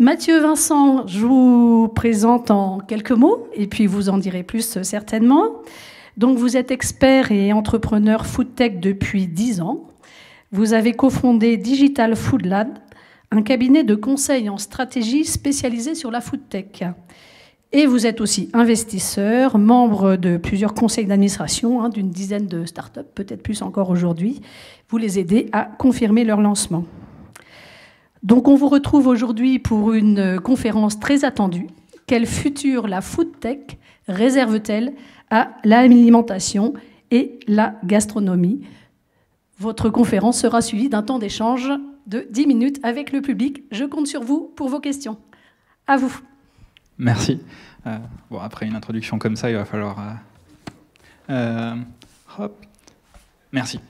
Mathieu Vincent, je vous présente en quelques mots, et puis vous en direz plus euh, certainement. Donc vous êtes expert et entrepreneur Foodtech depuis 10 ans. Vous avez cofondé Digital Food Lab, un cabinet de conseil en stratégie spécialisé sur la Foodtech. Et vous êtes aussi investisseur, membre de plusieurs conseils d'administration, hein, d'une dizaine de startups, peut-être plus encore aujourd'hui. Vous les aidez à confirmer leur lancement. Donc on vous retrouve aujourd'hui pour une euh, conférence très attendue. Quel futur la food tech réserve-t-elle à l'alimentation et la gastronomie Votre conférence sera suivie d'un temps d'échange de 10 minutes avec le public. Je compte sur vous pour vos questions. À vous. Merci. Euh, bon, après une introduction comme ça, il va falloir... Euh, hop. Merci.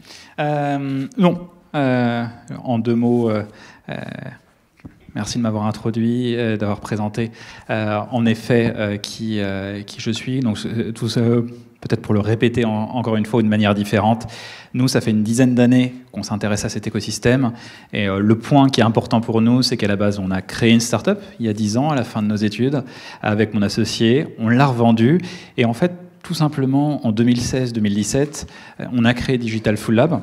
non, en deux mots euh, merci de m'avoir introduit, euh, d'avoir présenté euh, en effet qui, qui je suis. Donc, tout ça, peut-être pour le répéter encore une fois d'une manière différente. Nous, ça fait une dizaine d'années qu'on s'intéresse à cet écosystème. Et le point qui est important pour nous, c'est qu'à la base, on a créé une start-up il y a dix ans, à la fin de nos études, avec mon associé. On l'a revendue. Et en fait, tout simplement, en 2016-2017, on a créé Digital Full Lab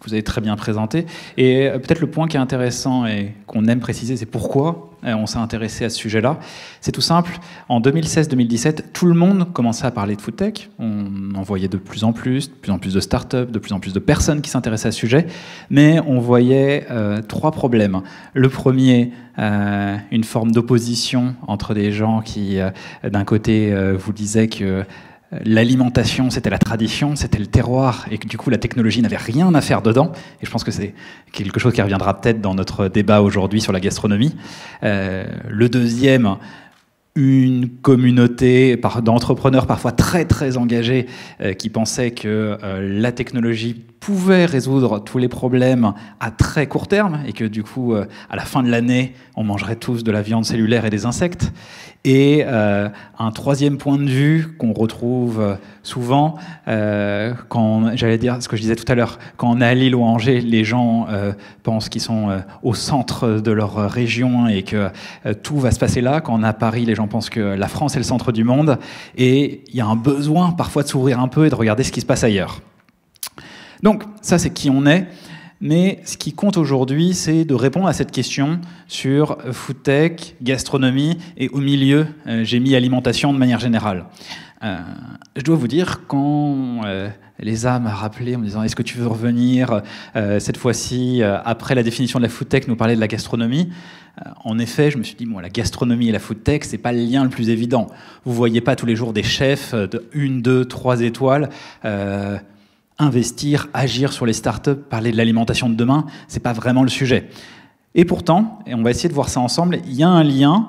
que vous avez très bien présenté. Et euh, peut-être le point qui est intéressant et qu'on aime préciser, c'est pourquoi euh, on s'est intéressé à ce sujet-là. C'est tout simple. En 2016-2017, tout le monde commençait à parler de food tech. On en voyait de plus en plus, de plus en plus de startups, de plus en plus de personnes qui s'intéressaient à ce sujet. Mais on voyait euh, trois problèmes. Le premier, une forme d'opposition entre des gens qui, d'un côté, vous disaient que l'alimentation, c'était la tradition, c'était le terroir, et que du coup la technologie n'avait rien à faire dedans. Et je pense que c'est quelque chose qui reviendra peut-être dans notre débat aujourd'hui sur la gastronomie. Euh, le deuxième, une communauté d'entrepreneurs parfois très très engagés euh, qui pensaient que euh, la technologie pouvait résoudre tous les problèmes à très court terme et que du coup, euh, à la fin de l'année, on mangerait tous de la viande cellulaire et des insectes. Et euh, un troisième point de vue qu'on retrouve euh, souvent, quand j'allais dire ce que je disais tout à l'heure, quand on est à Lille ou à Angers, les gens pensent qu'ils sont au centre de leur région et que tout va se passer là. Quand on est à Paris, les gens pensent que la France est le centre du monde et il y a un besoin parfois de s'ouvrir un peu et de regarder ce qui se passe ailleurs. Donc ça, c'est qui on est. Mais ce qui compte aujourd'hui, c'est de répondre à cette question sur food tech, gastronomie et au milieu, euh, j'ai mis alimentation de manière générale. Euh, je dois vous dire, quand euh, les âmes m'a rappelé en me disant est-ce que tu veux revenir cette fois-ci, après la définition de la food tech, nous parler de la gastronomie en effet, je me suis dit, bon, la gastronomie et la food tech, c'est pas le lien le plus évident. Vous voyez pas tous les jours des chefs de une, deux, trois étoiles investir, agir sur les startups, parler de l'alimentation de demain, c'est pas vraiment le sujet. Et pourtant, et on va essayer de voir ça ensemble, il y a un lien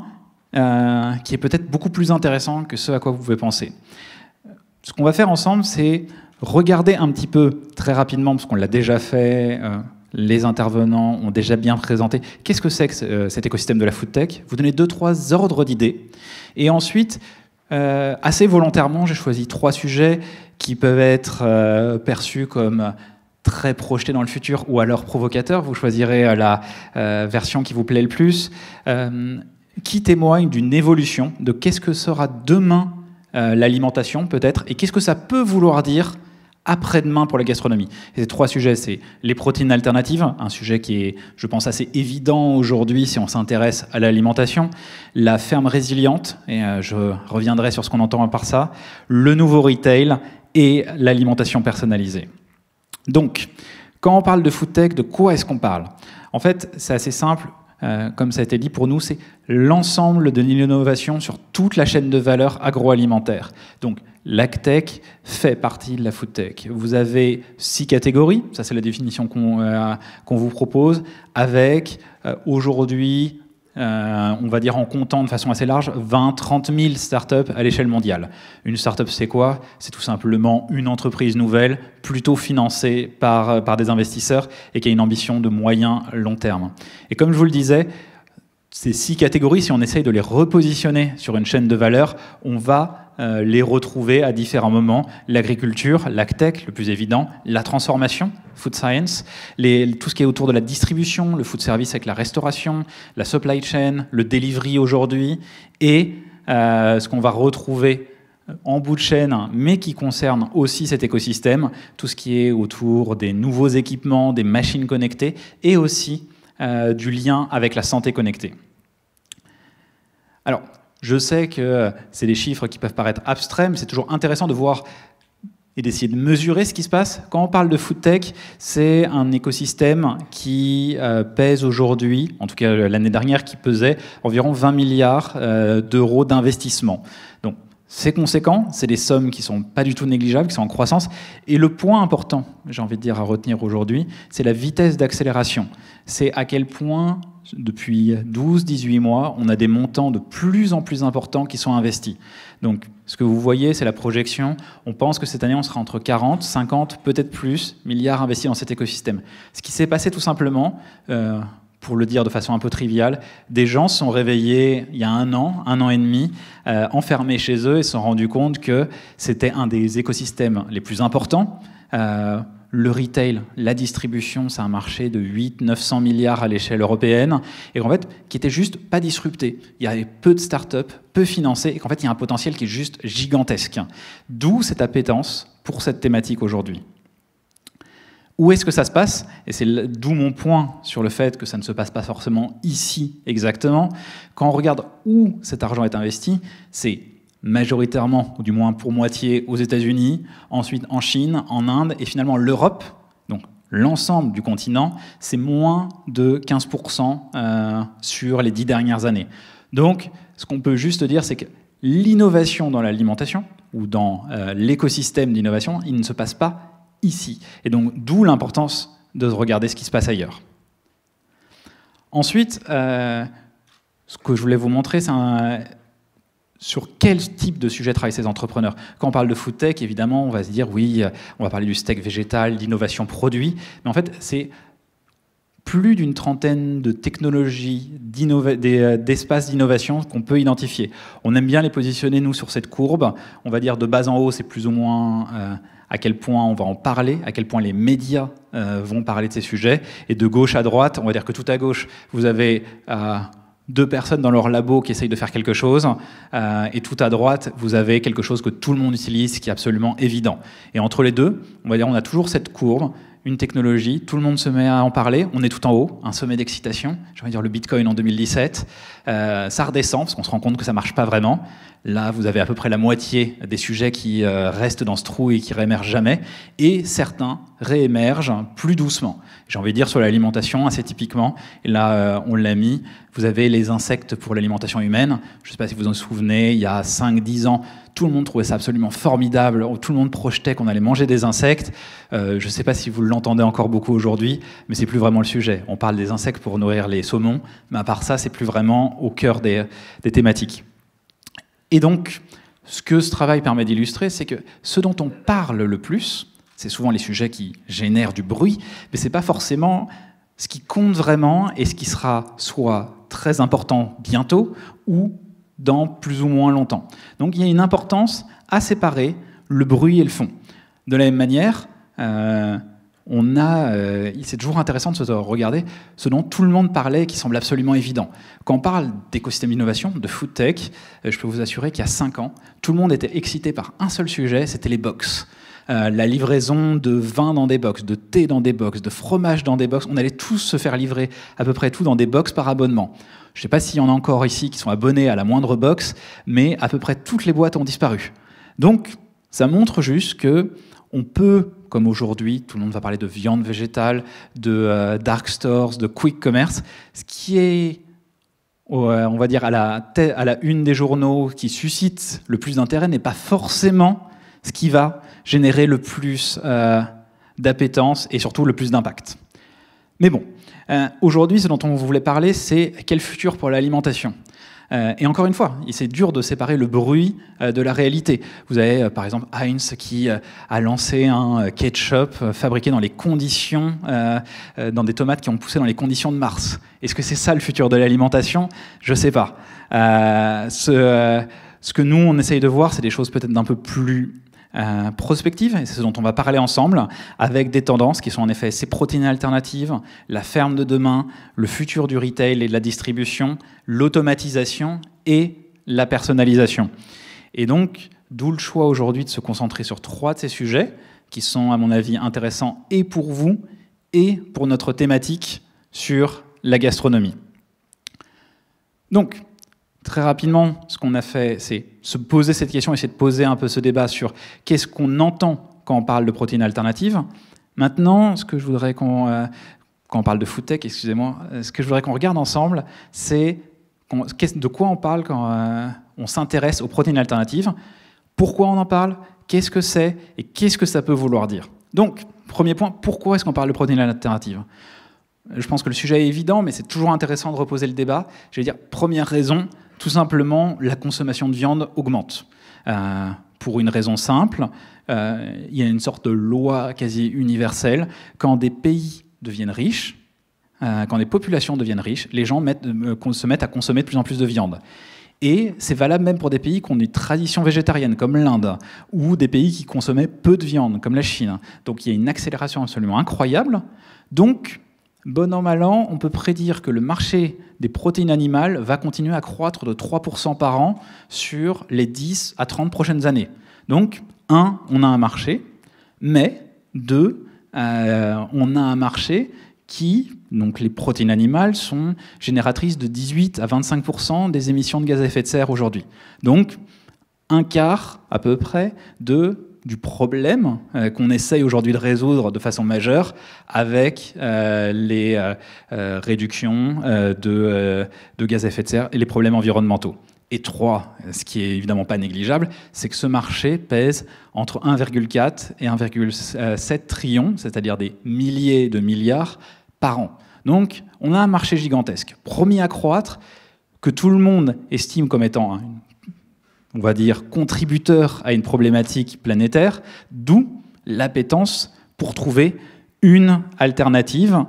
euh, qui est peut-être beaucoup plus intéressant que ce à quoi vous pouvez penser. Ce qu'on va faire ensemble, c'est regarder un petit peu très rapidement, parce qu'on l'a déjà fait, euh, les intervenants ont déjà bien présenté, qu'est-ce que c'est que euh, cet écosystème de la food tech Vous donnez deux, trois ordres d'idées. Et ensuite, assez volontairement, j'ai choisi trois sujets qui peuvent être euh, perçus comme très projetés dans le futur ou alors provocateurs. Vous choisirez euh, la euh, version qui vous plaît le plus, qui témoigne d'une évolution de qu'est-ce que sera demain l'alimentation peut-être et qu'est-ce que ça peut vouloir dire après-demain pour la gastronomie. ces trois sujets, c'est les protéines alternatives, un sujet qui est, je pense, assez évident aujourd'hui si on s'intéresse à l'alimentation, la ferme résiliente, et je reviendrai sur ce qu'on entend par ça, le nouveau retail et l'alimentation personnalisée. Donc, quand on parle de food tech, de quoi est-ce qu'on parle En fait, c'est assez simple. Euh, comme ça a été dit pour nous, c'est l'ensemble de l'innovation sur toute la chaîne de valeur agroalimentaire. Donc, l'agtech fait partie de la food tech. Vous avez six catégories, ça c'est la définition qu'on euh, vous propose, avec euh, aujourd'hui euh, on va dire en comptant de façon assez large, 20, 30 000 startups à l'échelle mondiale. Une startup, c'est quoi C'est tout simplement une entreprise nouvelle, plutôt financée par, euh, par des investisseurs et qui a une ambition de moyen long terme. Et comme je vous le disais, ces six catégories, si on essaye de les repositionner sur une chaîne de valeur, on va euh, les retrouver à différents moments. L'agriculture, l'agtech, le plus évident, la transformation, food science, tout ce qui est autour de la distribution, le food service avec la restauration, la supply chain, le delivery aujourd'hui, et euh, ce qu'on va retrouver en bout de chaîne, mais qui concerne aussi cet écosystème, tout ce qui est autour des nouveaux équipements, des machines connectées, et aussi euh, du lien avec la santé connectée. Alors, je sais que euh, c'est des chiffres qui peuvent paraître abstraits, mais c'est toujours intéressant de voir et d'essayer de mesurer ce qui se passe. Quand on parle de food tech, c'est un écosystème qui euh, pèse aujourd'hui, en tout cas euh, l'année dernière, qui pesait environ 20 milliards d'euros d'investissement. Donc c'est conséquent, c'est des sommes qui sont pas du tout négligeables, qui sont en croissance. Et le point important, j'ai envie de dire à retenir aujourd'hui, c'est la vitesse d'accélération. C'est à quel point, depuis 12-18 mois, on a des montants de plus en plus importants qui sont investis. Donc, ce que vous voyez, c'est la projection. On pense que cette année, on sera entre 40, 50, peut-être plus milliards investis dans cet écosystème. Ce qui s'est passé tout simplement... Euh, pour le dire de façon un peu triviale, des gens sont réveillés il y a un an, un an et demi, euh, enfermés chez eux et se sont rendus compte que c'était un des écosystèmes les plus importants. Euh, le retail, la distribution, c'est un marché de 800-900 milliards à l'échelle européenne, et en fait, qui était juste pas disrupté. Il y avait peu de start-up, peu financé, et qu'en fait, il y a un potentiel qui est juste gigantesque. D'où cette appétence pour cette thématique aujourd'hui. Où est-ce que ça se passe Et c'est d'où mon point sur le fait que ça ne se passe pas forcément ici exactement. Quand on regarde où cet argent est investi, c'est majoritairement, ou du moins pour moitié, aux États-Unis, ensuite en Chine, en Inde, et finalement l'Europe, donc l'ensemble du continent, c'est moins de 15% euh, sur les dix dernières années. Donc, ce qu'on peut juste dire, c'est que l'innovation dans l'alimentation, ou dans euh, l'écosystème d'innovation, il ne se passe pas ici. Et donc d'où l'importance de regarder ce qui se passe ailleurs. Ensuite, euh, ce que je voulais vous montrer, c'est sur quel type de sujet travaillent ces entrepreneurs. Quand on parle de food tech, évidemment, on va se dire oui, euh, on va parler du steak végétal, d'innovation produit, mais en fait, c'est plus d'une trentaine de technologies euh, d'espaces d'innovation qu'on peut identifier. On aime bien les positionner, nous, sur cette courbe. On va dire de bas en haut, c'est plus ou moins euh, à quel point on va en parler, à quel point les médias euh, vont parler de ces sujets. Et de gauche à droite, on va dire que tout à gauche, vous avez... deux personnes dans leur labo qui essayent de faire quelque chose, et tout à droite, vous avez quelque chose que tout le monde utilise, qui est absolument évident. Et entre les deux, on va dire, on a toujours cette courbe une technologie, tout le monde se met à en parler, on est tout en haut, un sommet d'excitation, j'ai envie de dire le Bitcoin en 2017, euh, ça redescend parce qu'on se rend compte que ça marche pas vraiment. Là, vous avez à peu près la moitié des sujets qui euh, restent dans ce trou et qui réémergent jamais, et certains réémergent plus doucement. J'ai envie de dire sur l'alimentation, assez typiquement, et là, euh, on l'a mis, vous avez les insectes pour l'alimentation humaine, je sais pas si vous en souvenez, il y a 5-10 ans, tout le monde trouvait ça absolument formidable. Tout le monde projetait qu'on allait manger des insectes. Euh, je ne sais pas si vous l'entendez encore beaucoup aujourd'hui, mais c'est plus vraiment le sujet. On parle des insectes pour nourrir les saumons, mais à part ça, c'est plus vraiment au cœur des, des thématiques. Et donc, ce que ce travail permet d'illustrer, c'est que ce dont on parle le plus, c'est souvent les sujets qui génèrent du bruit, mais ce n'est pas forcément ce qui compte vraiment et ce qui sera soit très important bientôt ou dans plus ou moins longtemps. Donc il y a une importance à séparer le bruit et le fond. De la même manière, euh, on a, euh, c'est toujours intéressant de se regarder ce dont tout le monde parlait et qui semble absolument évident. Quand on parle d'écosystème d'innovation, de food tech, euh, je peux vous assurer qu'il y a 5 ans, tout le monde était excité par un seul sujet, c'était les box. Euh, la livraison de vin dans des box, de thé dans des box, de fromage dans des box. On allait tous se faire livrer à peu près tout dans des box par abonnement. Je ne sais pas s'il y en a encore ici qui sont abonnés à la moindre box, mais à peu près toutes les boîtes ont disparu. Donc, ça montre juste que on peut, comme aujourd'hui, tout le monde va parler de viande végétale, de euh, dark stores, de quick commerce, ce qui est on va dire, à la une des journaux qui suscite le plus d'intérêt n'est pas forcément ce qui va générer le plus euh, d'appétence et surtout le plus d'impact. Mais bon, euh, aujourd'hui, ce dont on voulait parler, c'est quel futur pour l'alimentation euh, et encore une fois, c'est dur de séparer le bruit de la réalité. Vous avez par exemple Heinz qui a lancé un ketchup fabriqué dans les conditions, dans des tomates qui ont poussé dans les conditions de Mars. Est-ce que c'est ça le futur de l'alimentation Je ne sais pas. Ce, ce, que nous, on essaye de voir, c'est des choses peut-être d'un peu plus euh, prospective, et c'est ce dont on va parler ensemble, avec des tendances qui sont en effet ces protéines alternatives, la ferme de demain, le futur du retail et de la distribution, l'automatisation et la personnalisation. Et donc, d'où le choix aujourd'hui de se concentrer sur trois de ces sujets, qui sont à mon avis intéressants et pour vous, et pour notre thématique sur la gastronomie. Donc, très rapidement, ce qu'on a fait, c'est se poser cette question, essayer de poser un peu ce débat sur qu'est-ce qu'on entend quand on parle de protéines alternatives. Maintenant, ce que je voudrais qu'on, euh, parle de excusez-moi, euh, ce que je voudrais qu'on regarde ensemble, c'est de quoi on parle quand euh, on s'intéresse aux protéines alternatives, pourquoi on en parle, qu'est-ce que c'est et qu'est-ce que ça peut vouloir dire. Donc, premier point, pourquoi est-ce qu'on parle de protéines alternatives Je pense que le sujet est évident, mais c'est toujours intéressant de reposer le débat. Je vais dire, première raison, tout simplement, la consommation de viande augmente. Euh, pour une raison simple, euh, il y a une sorte de loi quasi universelle. Quand des pays deviennent riches, euh, quand des populations deviennent riches, les gens se mettent à consommer de plus en plus de viande. Et c'est valable même pour des pays qui ont une tradition végétarienne, comme l'Inde, ou des pays qui consommaient peu de viande, comme la Chine. Donc il y a une accélération absolument incroyable. Donc Bon an, mal an, on peut prédire que le marché des protéines animales va continuer à croître de 3% par an sur les 10 à 30 prochaines années. Donc, un, on a un marché, mais deux, euh, on a un marché qui, donc les protéines animales, sont génératrices de 18 à 25 des émissions de gaz à effet de serre aujourd'hui. Donc, un quart à peu près de du problème euh, qu'on essaye aujourd'hui de résoudre de façon majeure avec euh, les euh, réductions de, gaz à effet de serre et les problèmes environnementaux. Et trois, ce qui est évidemment pas négligeable, c'est que ce marché pèse entre 1,4 et 1,7 trillion, c'est-à-dire des milliers de milliards par an. Donc on a un marché gigantesque, promis à croître, que tout le monde estime comme étant on va dire, contributeur à une problématique planétaire, d'où l'appétence pour trouver une alternative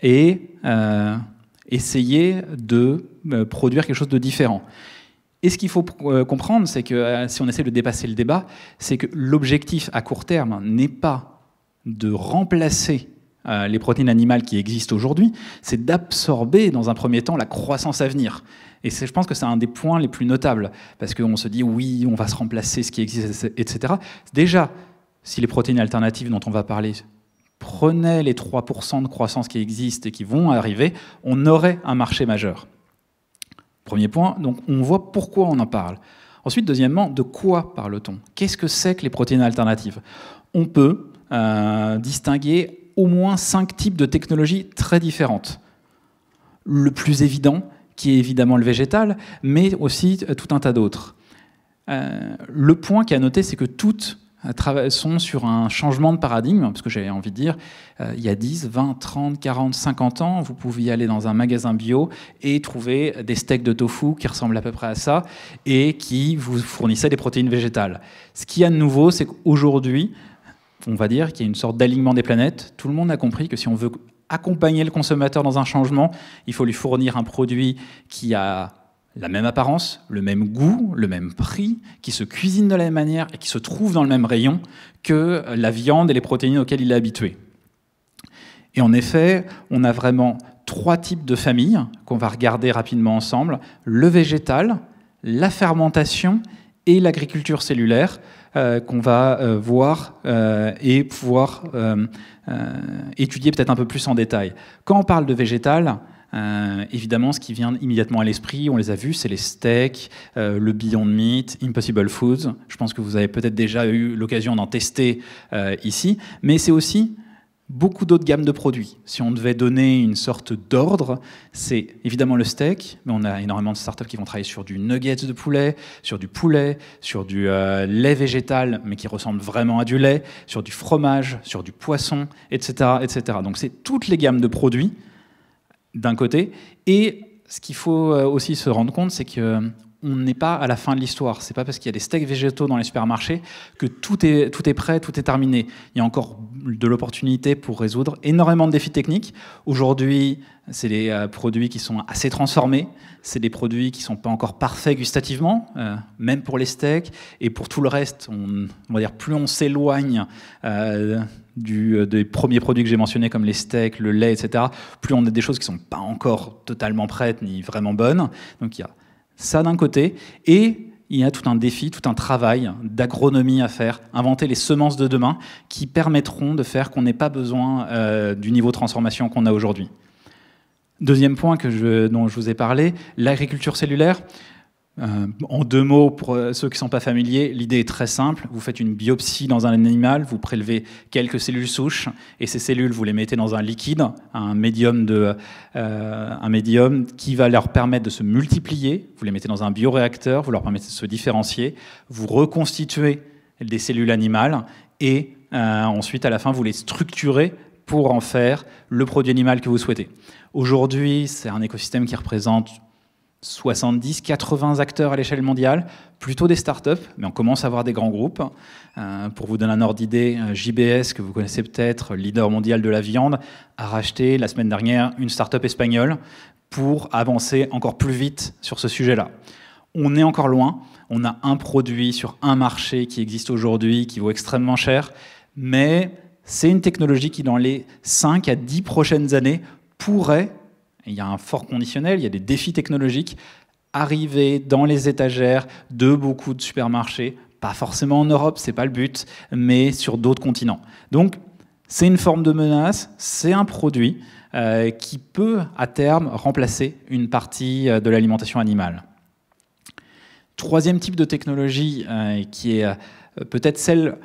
et euh, essayer de euh, produire quelque chose de différent. Et ce qu'il faut euh, comprendre, c'est que si on essaie de dépasser le débat, c'est que l'objectif à court terme n'est pas de remplacer euh, les protéines animales qui existent aujourd'hui, c'est d'absorber dans un premier temps la croissance à venir. Et je pense que c'est un des points les plus notables, parce qu'on se dit oui, on va se remplacer ce qui existe, etc. Déjà, si les protéines alternatives dont on va parler prenaient les 3% de croissance qui existent et qui vont arriver, on aurait un marché majeur. Premier point, donc on voit pourquoi on en parle. Ensuite, deuxièmement, de quoi parle-t-on Qu'est-ce que c'est que les protéines alternatives On peut euh, distinguer au moins cinq types de technologies très différentes. Le plus évident, qui est évidemment le végétal, mais aussi euh, tout un tas d'autres. Euh, le point qui a à noter, c'est que toutes euh, sont sur un changement de paradigme, hein, parce que j'avais envie de dire, il y a 10, 20, 30, 40, 50 ans, vous pouviez aller dans un magasin bio et trouver des steaks de tofu qui ressemblent à peu près à ça et qui vous fournissaient des protéines végétales. Ce qu'il y a de nouveau, c'est qu'aujourd'hui, on va dire qu'il y a une sorte d'alignement des planètes. Tout le monde a compris que si on veut accompagner le consommateur dans un changement, il faut lui fournir un produit qui a la même apparence, le même goût, le même prix, qui se cuisine de la même manière et qui se trouve dans le même rayon que la viande et les protéines auxquelles il est habitué. Et en effet, on a vraiment trois types de familles qu'on va regarder rapidement ensemble, le végétal, la fermentation et l'agriculture cellulaire. Euh, qu'on va euh, voir euh, et pouvoir étudier peut-être un peu plus en détail. Quand on parle de végétal, évidemment, ce qui vient immédiatement à l'esprit, on les a vus, c'est les steaks, le Beyond Meat, Impossible Foods. Je pense que vous avez peut-être déjà eu l'occasion d'en tester ici, mais c'est aussi beaucoup d'autres gammes de produits. Si on devait donner une sorte d'ordre, c'est évidemment le steak, mais on a énormément de startups qui vont travailler sur du nuggets de poulet, sur du poulet, sur du euh, lait végétal, mais qui ressemble vraiment à du lait, sur du fromage, sur du poisson, etc. etc. Donc c'est toutes les gammes de produits d'un côté. Et ce qu'il faut euh, aussi se rendre compte, c'est que on n'est pas à la fin de l'histoire. C'est pas parce qu'il y a des steaks végétaux dans les supermarchés que tout est, tout est prêt, tout est terminé. Il y a encore de l'opportunité pour résoudre énormément de défis techniques. Aujourd'hui, c'est des euh, produits qui sont assez transformés, c'est des produits qui sont pas encore parfaits gustativement, euh, même pour les steaks. Et pour tout le reste, on, va dire, plus on s'éloigne euh, des premiers produits que j'ai mentionnés, comme les steaks, le lait, etc., plus on a des choses qui sont pas encore totalement prêtes ni vraiment bonnes. Donc il y a ça d'un côté, et il y a tout un défi, tout un travail d'agronomie à faire, inventer les semences de demain qui permettront de faire qu'on n'ait pas besoin euh, du niveau de transformation qu'on a aujourd'hui. Deuxième point que dont je vous ai parlé, l'agriculture cellulaire. Euh, en deux mots, pour euh, ceux qui ne sont pas familiers, l'idée est très simple. Vous faites une biopsie dans un animal, vous prélevez quelques cellules souches, et ces cellules, vous les mettez dans un liquide, un médium, de, euh, un médium qui va leur permettre de se multiplier. Vous les mettez dans un bioréacteur, vous leur permettez de se différencier. Vous reconstituez des cellules animales, et ensuite, à la fin, vous les structurez pour en faire le produit animal que vous souhaitez. Aujourd'hui, c'est un écosystème qui représente 70, 80 acteurs à l'échelle mondiale, plutôt des start-up, mais on commence à avoir des grands groupes. Euh, pour vous donner un ordre d'idée, euh, JBS, que vous connaissez peut-être, leader mondial de la viande, a racheté la semaine dernière une start-up espagnole pour avancer encore plus vite sur ce sujet-là. On est encore loin, on a un produit sur un marché qui existe aujourd'hui, qui vaut extrêmement cher, mais c'est une technologie qui, dans les 5 à 10 prochaines années, pourrait il y a un fort conditionnel, il y a des défis technologiques arriver dans les étagères de beaucoup de supermarchés, pas forcément en Europe, c'est pas le but, mais sur d'autres continents. Donc c'est une forme de menace, c'est un produit euh, qui peut à terme remplacer une partie euh, de l'alimentation animale. Troisième type de technologie euh, qui est peut-être celle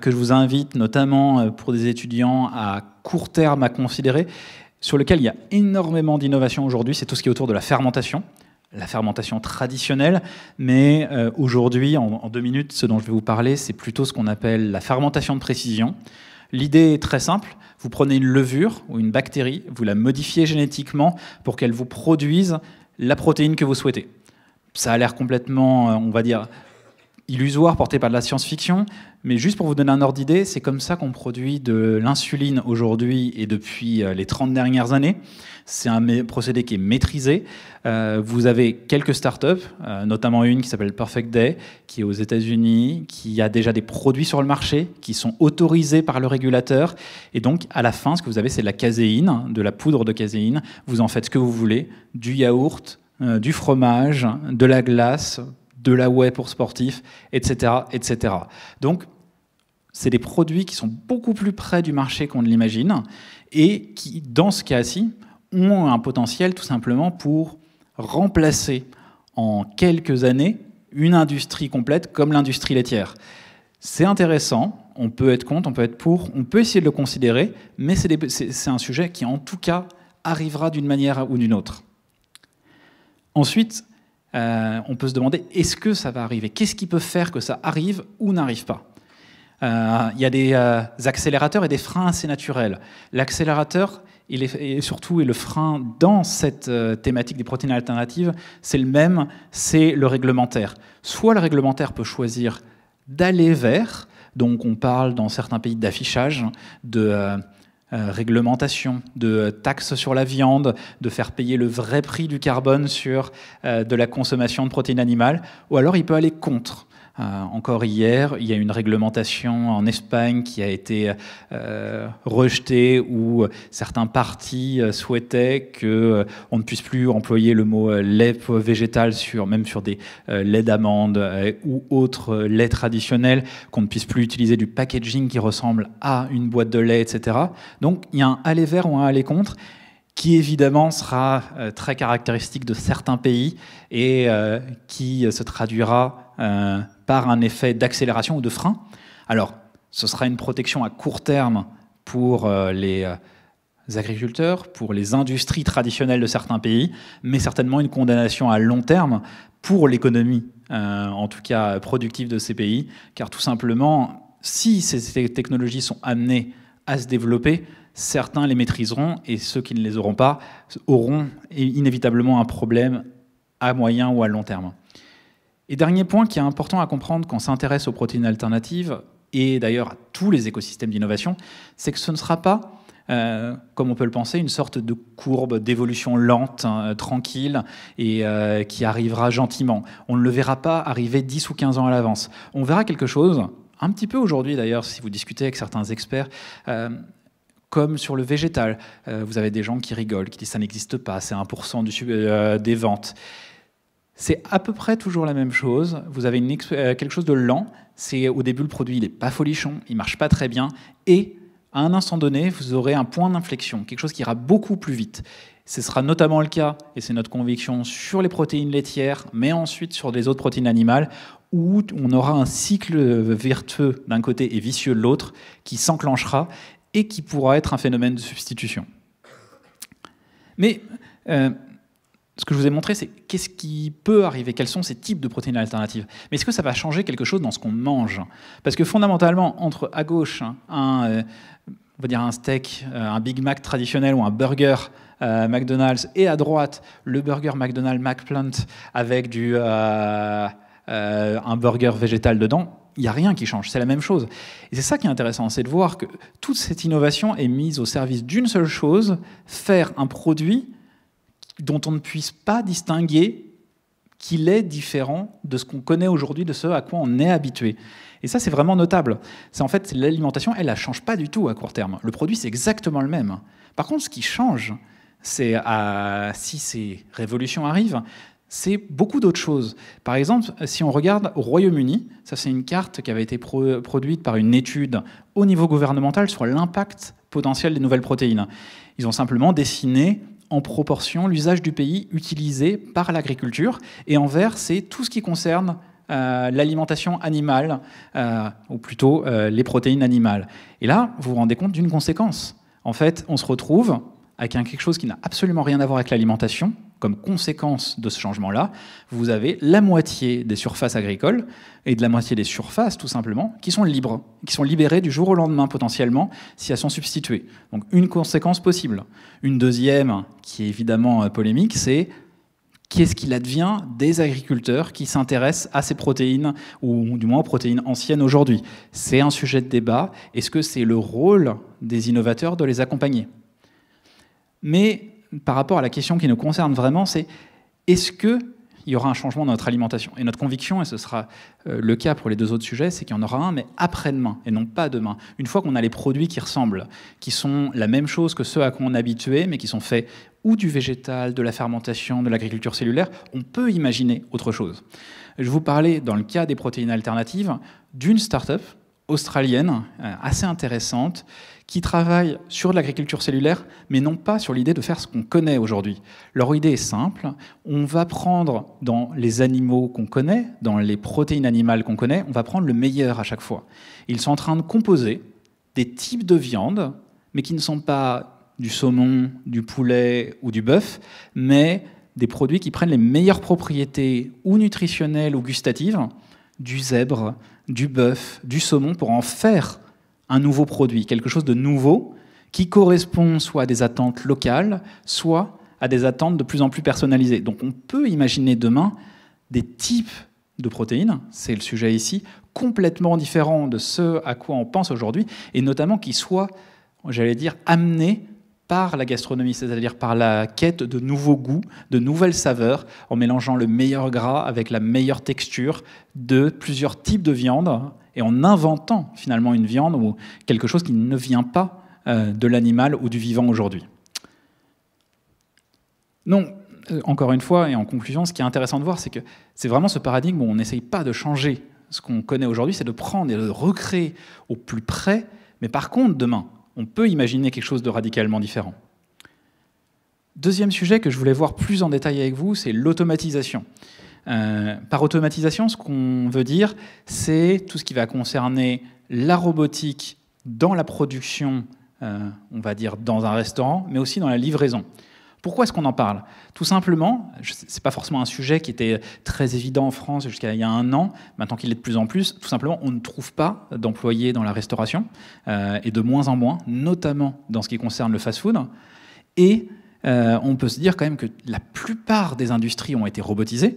que je vous invite notamment pour des étudiants à court terme à considérer, sur lequel il y a énormément d'innovations aujourd'hui, c'est tout ce qui est autour de la fermentation la fermentation traditionnelle, mais euh, aujourd'hui, en, deux minutes, ce dont je vais vous parler, c'est plutôt ce qu'on appelle la fermentation de précision. L'idée est très simple, vous prenez une levure ou une bactérie, vous la modifiez génétiquement pour qu'elle vous produise la protéine que vous souhaitez. Ça a l'air complètement, euh, on va dire, illusoire porté par de la science-fiction, mais juste pour vous donner un ordre d'idée, c'est comme ça qu'on produit de l'insuline aujourd'hui et depuis euh, les 30 dernières années. C'est un procédé qui est maîtrisé. Euh, vous avez quelques startups, up euh, notamment une qui s'appelle Perfect Day, qui est aux États-Unis, qui a déjà des produits sur le marché, qui sont autorisés par le régulateur. Et donc, à la fin, ce que vous avez, c'est de la caséine, de la poudre de caséine. Vous en faites ce que vous voulez, du yaourt, du fromage, de la glace, de la whey pour sportifs, etc. etc. Donc, c'est des produits qui sont beaucoup plus près du marché qu'on ne l'imagine et qui, dans ce cas-ci, ont un potentiel tout simplement pour remplacer en quelques années une industrie complète comme l'industrie laitière. C'est intéressant, on peut être contre, on peut être pour, on peut essayer de le considérer, mais c'est un sujet qui en tout cas arrivera d'une manière ou d'une autre. Ensuite, euh, on peut se demander est-ce que ça va arriver Qu'est-ce qui peut faire que ça arrive ou n'arrive pas euh, Il y a des euh, accélérateurs et des freins assez naturels. L'accélérateur, et surtout et le frein dans cette thématique des protéines alternatives, c'est le même, c'est le réglementaire. Soit le réglementaire peut choisir d'aller vers, donc on parle dans certains pays d'affichage, de euh, réglementation, de taxes sur la viande, de faire payer le vrai prix du carbone sur euh, de la consommation de protéines animales, ou alors il peut aller contre. Euh, encore hier, il y a une réglementation en Espagne qui a été euh, rejetée où certains partis euh, souhaitaient que on ne puisse plus employer le mot lait végétal sur même sur des laits d'amande ou autres laits traditionnels, qu'on ne puisse plus utiliser du packaging qui ressemble à une boîte de lait, etc. Donc il y a un aller vers ou un aller contre qui évidemment sera euh, très caractéristique de certains pays et euh, qui se traduira euh, par un effet d'accélération ou de frein. Alors, ce sera une protection à court terme pour les agriculteurs, pour les industries traditionnelles de certains pays, mais certainement une condamnation à long terme pour l'économie, en tout cas productive de ces pays, car tout simplement, si ces technologies sont amenées à se développer, certains les maîtriseront et ceux qui ne les auront pas auront inévitablement un problème à moyen ou à long terme. Et dernier point qui est important à comprendre quand on s'intéresse aux protéines alternatives et d'ailleurs à tous les écosystèmes d'innovation, c'est que ce ne sera pas, euh, comme on peut le penser, une sorte de courbe d'évolution lente, hein, euh, tranquille et euh, qui arrivera gentiment. On ne le verra pas arriver 10 ou 15 ans à l'avance. On verra quelque chose, un petit peu aujourd'hui d'ailleurs, si vous discutez avec certains experts, comme sur le végétal. Euh, vous avez des gens qui rigolent, qui disent ça n'existe pas, c'est 1% du, euh, des ventes. C'est à peu près toujours la même chose. Vous avez une, euh, quelque chose de lent. C'est au début le produit, n'est pas folichon, il marche pas très bien, et à un instant donné, vous aurez un point d'inflexion, quelque chose qui ira beaucoup plus vite. Ce sera notamment le cas, et c'est notre conviction, sur les protéines laitières, mais ensuite sur les autres protéines animales, où on aura un cycle vertueux d'un côté et vicieux de l'autre qui s'enclenchera et qui pourra être un phénomène de substitution. Mais euh, ce que je vous ai montré, c'est qu'est-ce qui peut arriver, quels sont ces types de protéines alternatives. Mais est-ce que ça va changer quelque chose dans ce qu'on mange Parce que fondamentalement, entre à gauche hein, un, euh, va dire un steak, euh, un Big Mac traditionnel ou un burger McDonald's, et à droite le burger McDonald's McPlant avec du, un burger végétal dedans, il n'y a rien qui change, c'est la même chose. Et c'est ça qui est intéressant, c'est de voir que toute cette innovation est mise au service d'une seule chose, faire un produit dont on ne puisse pas distinguer qu'il est différent de ce qu'on connaît aujourd'hui, de ce à quoi on est habitué. Et ça, c'est vraiment notable. C'est en fait l'alimentation, elle ne change pas du tout à court terme. Le produit, c'est exactement le même. Par contre, ce qui change, c'est ah, si ces révolutions arrivent, c'est beaucoup d'autres choses. Par exemple, si on regarde au Royaume-Uni, ça c'est une carte qui avait été produite par une étude au niveau gouvernemental sur l'impact potentiel des nouvelles protéines. Ils ont simplement dessiné en proportion l'usage du pays utilisé par l'agriculture, et en vert, c'est tout ce qui concerne euh, l'alimentation animale, euh, ou plutôt euh, les protéines animales. Et là, vous vous rendez compte d'une conséquence. En fait, on se retrouve avec quelque chose qui n'a absolument rien à voir avec l'alimentation, comme conséquence de ce changement-là, vous avez la moitié des surfaces agricoles et de la moitié des surfaces, tout simplement, qui sont libres, qui sont libérées du jour au lendemain, potentiellement, si elles sont substituées. Donc une conséquence possible. Une deuxième, qui est évidemment euh, polémique, c'est qu'est-ce qu'il advient des agriculteurs qui s'intéressent à ces protéines, ou du moins aux protéines anciennes aujourd'hui C'est un sujet de débat. Est-ce que c'est le rôle des innovateurs de les accompagner Mais par rapport à la question qui nous concerne vraiment, c'est est-ce qu'il y aura un changement dans notre alimentation. Et notre conviction, et ce sera euh, le cas pour les deux autres sujets, c'est qu'il y en aura un, mais après-demain, et non pas demain. Une fois qu'on a les produits qui ressemblent, qui sont la même chose que ceux à quoi on est habitué, mais qui sont faits ou du végétal, de la fermentation, de l'agriculture cellulaire, on peut imaginer autre chose. Je vous parlais, dans le cas des protéines alternatives, d'une start-up australienne euh, assez intéressante qui travaillent sur l'agriculture cellulaire, mais non pas sur l'idée de faire ce qu'on connaît aujourd'hui. Leur idée est simple, on va prendre dans les animaux qu'on connaît, dans les protéines animales qu'on connaît, on va prendre le meilleur à chaque fois. Ils sont en train de composer des types de viande, mais qui ne sont pas du saumon, du poulet ou du bœuf, mais des produits qui prennent les meilleures propriétés ou nutritionnelles ou gustatives du zèbre, du bœuf, du saumon pour en faire un nouveau produit, quelque chose de nouveau qui correspond soit à des attentes locales, soit à des attentes de plus en plus personnalisées. Donc on peut imaginer demain des types de protéines, c'est le sujet ici, complètement différents de ce à quoi on pense aujourd'hui, et notamment qui soient, j'allais dire, amenés par la gastronomie, c'est-à-dire par la quête de nouveaux goûts, de nouvelles saveurs, en mélangeant le meilleur gras avec la meilleure texture de plusieurs types de viande, et en inventant finalement une viande ou quelque chose qui ne vient pas euh, de l'animal ou du vivant aujourd'hui. Donc, euh, encore une fois, et en conclusion, ce qui est intéressant de voir, c'est que c'est vraiment ce paradigme où on n'essaye pas de changer ce qu'on connaît aujourd'hui, c'est de prendre et de recréer au plus près, mais par contre, demain, on peut imaginer quelque chose de radicalement différent. Deuxième sujet que je voulais voir plus en détail avec vous, c'est l'automatisation. Euh, par automatisation, ce qu'on veut dire, c'est tout ce qui va concerner la robotique dans la production, euh, on va dire dans un restaurant, mais aussi dans la livraison. Pourquoi est-ce qu'on en parle Tout simplement, ce n'est pas forcément un sujet qui était très évident en France jusqu'à il y a un an, maintenant qu'il est de plus en plus, tout simplement, on ne trouve pas d'employés dans la restauration, euh, et de moins en moins, notamment dans ce qui concerne le fast-food. Et euh, on peut se dire quand même que la plupart des industries ont été robotisées,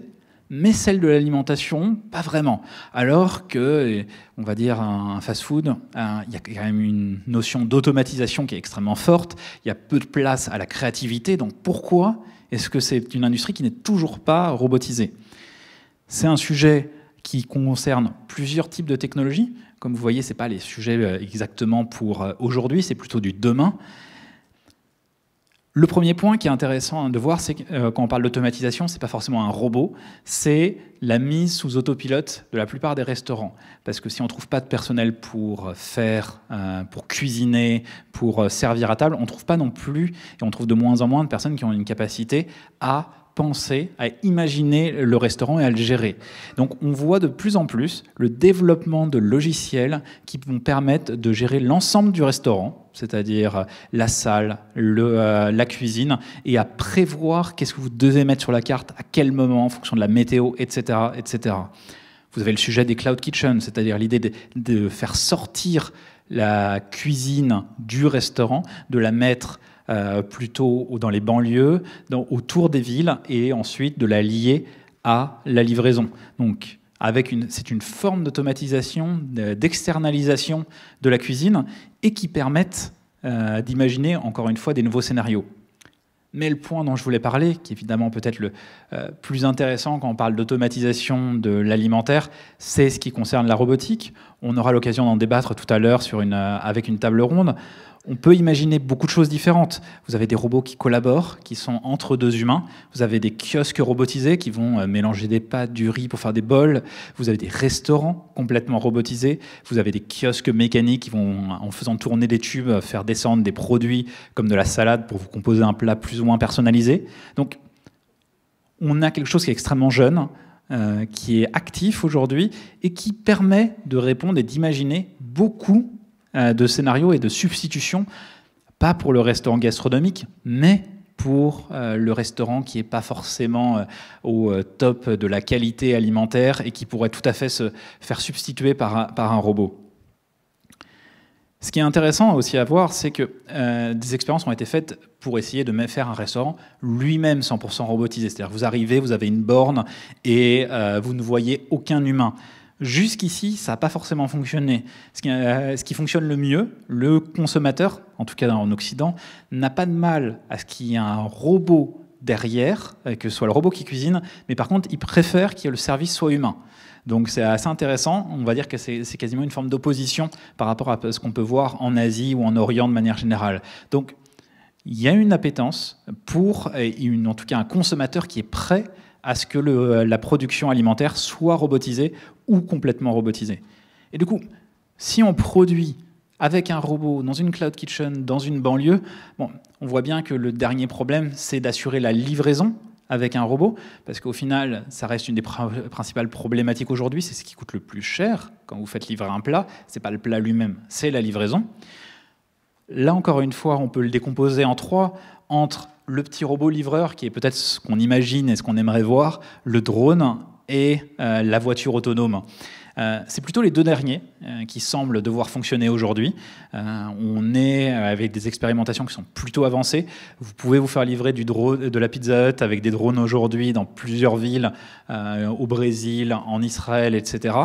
mais celle de l'alimentation, pas vraiment. Alors que, on va dire, un fast-food, il y a quand même une notion d'automatisation qui est extrêmement forte, il y a peu de place à la créativité, donc pourquoi est-ce que c'est une industrie qui n'est toujours pas robotisée C'est un sujet qui concerne plusieurs types de technologies. Comme vous voyez, ce n'est pas les sujets euh, exactement pour euh, aujourd'hui, c'est plutôt du demain. Le premier point qui est intéressant de voir, c'est que euh, quand on parle d'automatisation, c'est pas forcément un robot, c'est la mise sous autopilote de la plupart des restaurants. Parce que si on ne trouve pas de personnel pour euh, faire, euh, pour cuisiner, pour servir à table, on ne trouve pas non plus, et on trouve de moins en moins de personnes qui ont une capacité à penser, à imaginer le restaurant et à le gérer. Donc on voit de plus en plus le développement de logiciels qui vont permettre de gérer l'ensemble du restaurant, c'est-à-dire la salle, euh, la cuisine, et à prévoir qu'est-ce que vous devez mettre sur la carte, à quel moment, en fonction de la météo, etc. etc. Vous avez le sujet des cloud kitchens, c'est-à-dire l'idée de faire sortir la cuisine du restaurant, de la mettre euh, plutôt dans les banlieues, autour des villes, et ensuite de la lier à la livraison. Donc, avec c'est une forme d'automatisation, d'externalisation de la cuisine, et qui permettent euh, d'imaginer, encore une fois, des nouveaux scénarios. Mais le point dont je voulais parler, qui est évidemment peut-être le euh, plus intéressant quand on parle d'automatisation de l'alimentaire, c'est ce qui concerne la robotique. On aura l'occasion d'en débattre tout à l'heure sur une, avec une table ronde on peut imaginer beaucoup de choses différentes. Vous avez des robots qui collaborent, qui sont entre deux humains. Vous avez des kiosques robotisés qui vont euh, mélanger des pâtes, du riz pour faire des bols. Vous avez des restaurants complètement robotisés. Vous avez des kiosques mécaniques qui vont, en faisant tourner des tubes, euh, faire descendre des produits comme de la salade pour vous composer un plat plus ou moins personnalisé. Donc, on a quelque chose qui est extrêmement jeune, euh, qui est actif aujourd'hui et qui permet de répondre et d'imaginer beaucoup euh, de scénarios et de substitutions, pas pour le restaurant gastronomique, mais pour euh, le restaurant qui n'est pas forcément euh, au top de la qualité alimentaire et qui pourrait tout à fait se faire substituer par un, par un robot. Ce qui est intéressant aussi à voir, c'est que des expériences ont été faites pour essayer de faire un restaurant lui-même 100% robotisé. C'est-à-dire vous arrivez, vous avez une borne et vous ne voyez aucun humain. Jusqu'ici, ça n'a pas forcément fonctionné. Ce qui, euh, ce qui, fonctionne le mieux, le consommateur, en tout cas en Occident, n'a pas de mal à ce qu'il y ait un robot derrière, euh, que ce soit le robot qui cuisine, mais par contre, il préfère que le service soit humain. Donc c'est assez intéressant, on va dire que c'est quasiment une forme d'opposition par rapport à ce qu'on peut voir en Asie ou en Orient de manière générale. Donc il y a une appétence pour, une, en tout cas un consommateur qui est prêt à ce que le, la production alimentaire soit robotisée ou complètement robotisé. Et du coup, si on produit avec un robot dans une cloud kitchen, dans une banlieue, bon, on voit bien que le dernier problème, c'est d'assurer la livraison avec un robot, parce qu'au final, ça reste une des principales problématiques aujourd'hui, c'est ce qui coûte le plus cher quand vous faites livrer un plat, c'est pas le plat lui-même, c'est la livraison. Là encore une fois, on peut le décomposer en trois, entre le petit robot livreur, qui est peut-être ce qu'on imagine et ce qu'on aimerait voir, le drone et euh, la voiture autonome. Euh, c'est plutôt les deux derniers euh, qui semblent devoir fonctionner aujourd'hui. on est avec des expérimentations qui sont plutôt avancées. Vous pouvez vous faire livrer du de la Pizza Hut avec des drones aujourd'hui dans plusieurs villes, au Brésil, en Israël, etc.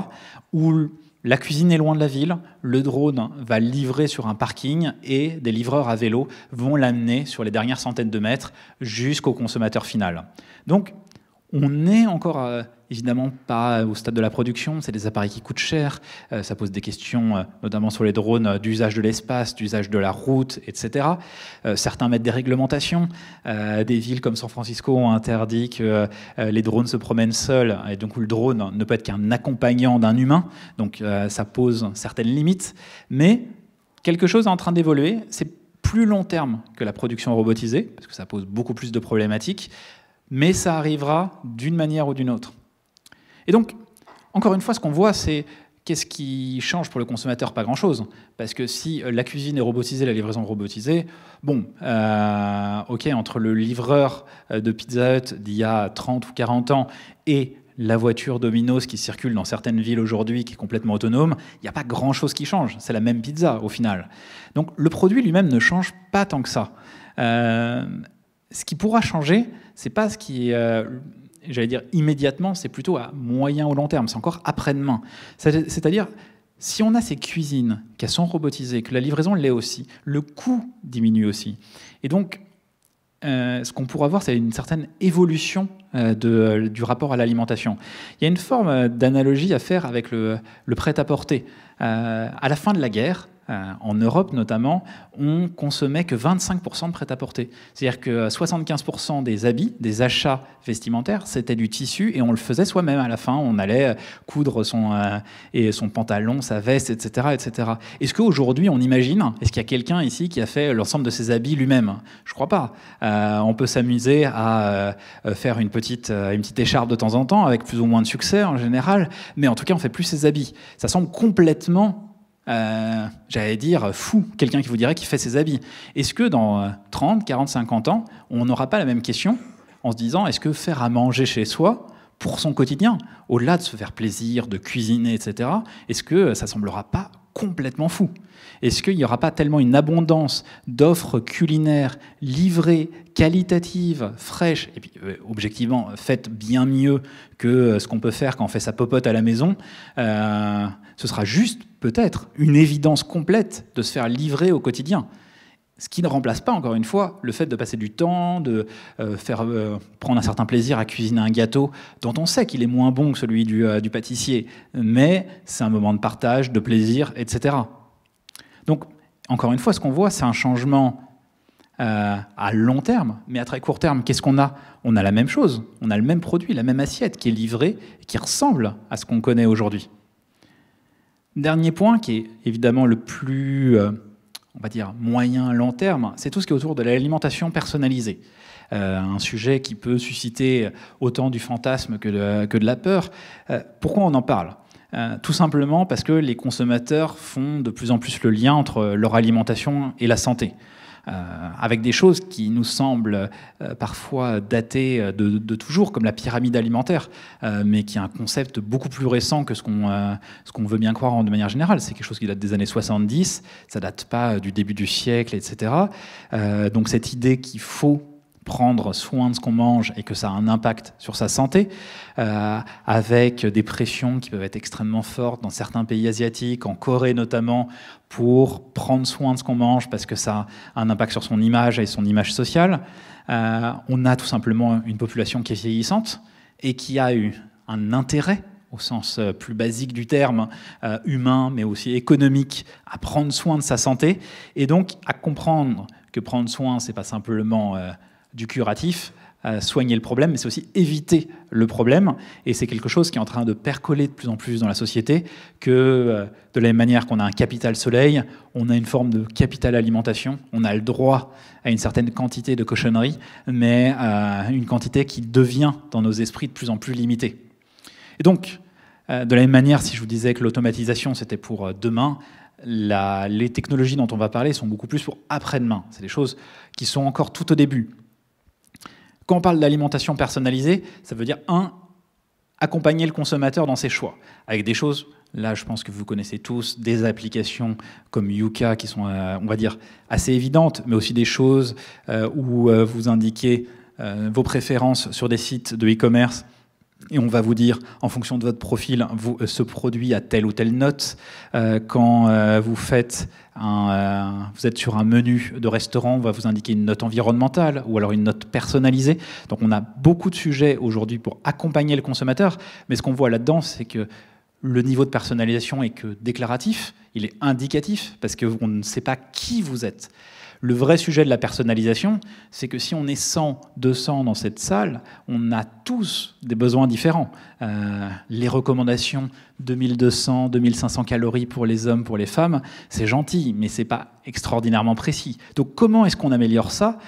Où la cuisine est loin de la ville, le drone va livrer sur un parking et des livreurs à vélo vont l'amener sur les dernières centaines de mètres jusqu'au consommateur final. Donc, on est encore évidemment pas au stade de la production, c'est des appareils qui coûtent cher, euh, ça pose des questions euh, notamment sur les drones euh, d'usage de l'espace, d'usage de la route, etc. certains mettent des réglementations, des villes comme San Francisco ont interdit que les drones se promènent seuls, et donc le drone ne peut être qu'un accompagnant d'un humain, donc ça pose certaines limites, mais quelque chose est en train d'évoluer, c'est plus long terme que la production robotisée, parce que ça pose beaucoup plus de problématiques, mais ça arrivera d'une manière ou d'une autre. Et donc, encore une fois, ce qu'on voit, c'est qu'est-ce qui change pour le consommateur Pas grand-chose. Parce que si euh, la cuisine est robotisée, la livraison robotisée, bon, euh, ok, entre le livreur euh, de Pizza Hut d'il y a 30 ou 40 ans et la voiture Domino's qui circule dans certaines villes aujourd'hui, qui est complètement autonome, il n'y a pas grand-chose qui change. C'est la même pizza au final. Donc le produit lui-même ne change pas tant que ça. ce qui pourra changer, c'est pas ce qui j'allais dire immédiatement, c'est plutôt à moyen ou long terme, c'est encore après-demain. C'est-à-dire, si on a ces cuisines qui sont robotisées, que la livraison l'est aussi, le coût diminue aussi. Et donc, euh, ce qu'on pourra voir, c'est une certaine évolution euh, euh, du rapport à l'alimentation. Il y a une forme d'analogie à faire avec le, le prêt-à-porter. à la fin de la guerre, euh, en Europe notamment, on consommait que 25% de prêt-à-porter. C'est-à-dire que 75% euh, des habits, des achats vestimentaires, c'était du tissu et on le faisait soi-même à la fin. On allait euh, coudre son, et son pantalon, sa veste, etc. etc. Est-ce qu'aujourd'hui, on imagine, est-ce qu'il y a quelqu'un ici qui a fait l'ensemble de ses habits lui-même Je crois pas. on peut s'amuser à faire une petite, une petite écharpe de temps en temps avec plus ou moins de succès en général, mais en tout cas, on fait plus ses habits. Ça semble complètement euh, j'allais dire, euh, fou, quelqu'un qui vous dirait qu'il fait ses habits. Est-ce que dans 30, 40, 50 ans, on n'aura pas la même question en se disant, est-ce que faire à manger chez soi, pour son quotidien, au-delà de se faire plaisir, de cuisiner, etc., est-ce que euh, ça semblera pas complètement fou Est-ce qu'il n'y aura pas tellement une abondance d'offres culinaires livrées, qualitatives, fraîches, et puis objectivement faites bien mieux que ce qu'on peut faire quand on fait sa popote à la maison Ce sera juste peut-être, une évidence complète de se faire livrer au quotidien. Ce qui ne remplace pas, encore une fois, le fait de passer du temps, de euh, faire euh, prendre un certain plaisir à cuisiner un gâteau dont on sait qu'il est moins bon que celui du, euh, du pâtissier. Mais c'est un moment de partage, de plaisir, etc. Donc, encore une fois, ce qu'on voit, c'est un changement à long terme, mais à très court terme. Qu'est-ce qu'on a On a la même chose, on a le même produit, la même assiette qui est livrée, qui ressemble à ce qu'on connaît aujourd'hui. Dernier point qui est évidemment le plus, euh, on va dire, moyen long terme, c'est tout ce qui est autour de l'alimentation personnalisée. Euh, un sujet qui peut susciter autant du fantasme que de, la peur. Euh, pourquoi on en parle tout simplement parce que les consommateurs font de plus en plus le lien entre leur alimentation et la santé. Euh, avec des choses qui nous semblent euh, parfois datées euh, de, toujours, comme la pyramide alimentaire, mais qui est un concept beaucoup plus récent que ce qu'on veut bien croire en, de manière générale. C'est quelque chose qui date des années 70, ça date pas du début du siècle, etc. donc cette idée qu'il faut prendre soin de ce qu'on mange et que ça a un impact sur sa santé, euh, avec des pressions qui peuvent être extrêmement fortes dans certains pays asiatiques, en Corée notamment, pour prendre soin de ce qu'on mange parce que ça a un impact sur son image et son image sociale. Euh, on a tout simplement une population qui est vieillissante et qui a eu un intérêt au sens euh, plus basique du terme, humain, mais aussi économique, à prendre soin de sa santé, et donc à comprendre que prendre soin, c'est pas simplement du curatif, euh, soigner le problème, mais c'est aussi éviter le problème. Et c'est quelque chose qui est en train de percoler de plus en plus dans la société, que euh, de la même manière qu'on a un capital soleil, on a une forme de capital alimentation, on a le droit à une certaine quantité de cochonnerie, mais à euh, une quantité qui devient dans nos esprits de plus en plus limitée. Et donc, de la même manière, si je vous disais que l'automatisation, c'était pour demain, les technologies dont on va parler sont beaucoup plus pour après-demain. C'est des choses qui sont encore tout au début. Quand on parle d'alimentation personnalisée, ça veut dire, un, accompagner le consommateur dans ses choix, avec des choses, là je pense que vous connaissez tous, des applications comme Yuka qui sont, euh, on va dire, assez évidentes, mais aussi des choses euh, où euh, vous indiquez vos préférences sur des sites de e-commerce et on va vous dire, en fonction de votre profil, euh, ce produit a telle ou telle note. Euh, quand euh, vous faites un, vous êtes sur un menu de restaurant, on va vous indiquer une note environnementale ou alors une note personnalisée. Donc on a beaucoup de sujets aujourd'hui pour accompagner le consommateur, mais ce qu'on voit là-dedans, c'est que le niveau de personnalisation est que déclaratif, il est indicatif parce qu'on ne sait pas qui vous êtes. Le vrai sujet de la personnalisation, c'est que si on est 100, 200 dans cette salle, on a tous des besoins différents. Euh, les recommandations 2200, 2500 calories pour les hommes, pour les femmes, c'est gentil, mais c'est pas extraordinairement précis. Donc comment est-ce qu'on améliore ça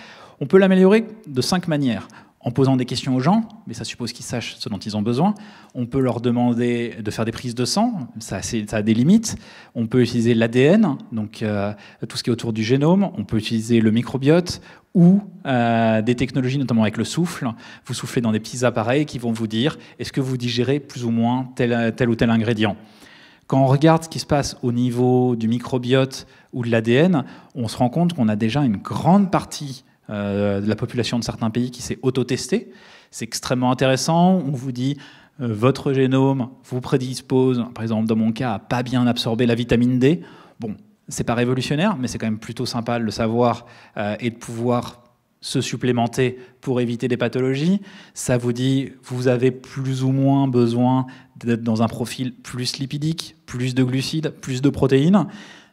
On peut l'améliorer de cinq manières en posant des questions aux gens, mais ça suppose qu'ils sachent ce dont ils ont besoin. On peut leur demander de faire des prises de sang, ça, a des limites. On peut utiliser l'ADN, donc euh, tout ce qui est autour du génome. On peut utiliser le microbiote ou euh, des technologies, notamment avec le souffle. Vous soufflez dans des petits appareils qui vont vous dire est-ce que vous digérez plus ou moins tel, tel ou tel ingrédient. Quand on regarde ce qui se passe au niveau du microbiote ou de l'ADN, on se rend compte qu'on a déjà une grande partie euh, de la population de certains pays qui s'est auto-testée. C'est extrêmement intéressant. On vous dit euh, votre génome vous prédispose, par exemple dans mon cas, à pas bien absorber la vitamine D. Bon, c'est pas révolutionnaire, mais c'est quand même plutôt sympa de le savoir euh, et de pouvoir se supplémenter pour éviter des pathologies. Ça vous dit, vous avez plus ou moins besoin d'être dans un profil plus lipidique, plus de glucides, plus de protéines.